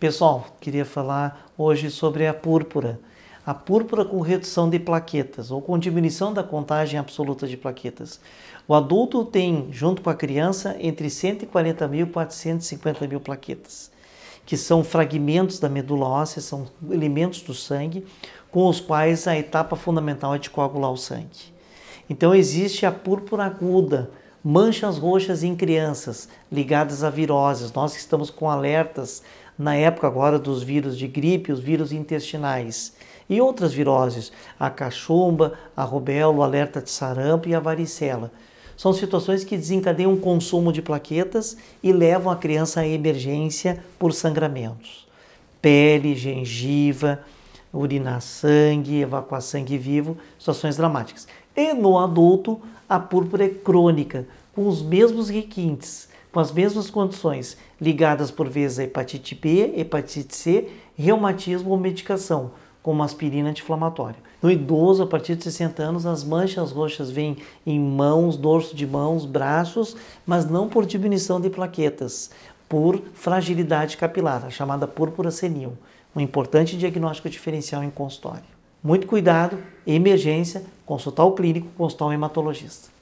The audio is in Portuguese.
Pessoal, queria falar hoje sobre a púrpura. A púrpura com redução de plaquetas ou com diminuição da contagem absoluta de plaquetas. O adulto tem, junto com a criança, entre 140 mil e 450 mil plaquetas, que são fragmentos da medula óssea, são elementos do sangue, com os quais a etapa fundamental é de coagular o sangue. Então existe a púrpura aguda, manchas roxas em crianças ligadas a viroses. Nós estamos com alertas na época agora dos vírus de gripe, os vírus intestinais e outras viroses, a cachumba, a rubéola, alerta de sarampo e a varicela. São situações que desencadeiam o consumo de plaquetas e levam a criança à emergência por sangramentos. Pele, gengiva, urinar sangue, evacuar sangue vivo, situações dramáticas. E no adulto, a púrpura é crônica, com os mesmos requintes, com as mesmas condições, ligadas por vezes a hepatite B, hepatite C, reumatismo ou medicação, como aspirina anti-inflamatória. No idoso, a partir de 60 anos, as manchas roxas vêm em mãos, dorso de mãos, braços, mas não por diminuição de plaquetas, por fragilidade capilar, a chamada púrpura senil, um importante diagnóstico diferencial em consultório. Muito cuidado, emergência, consultar o clínico, consultar o hematologista.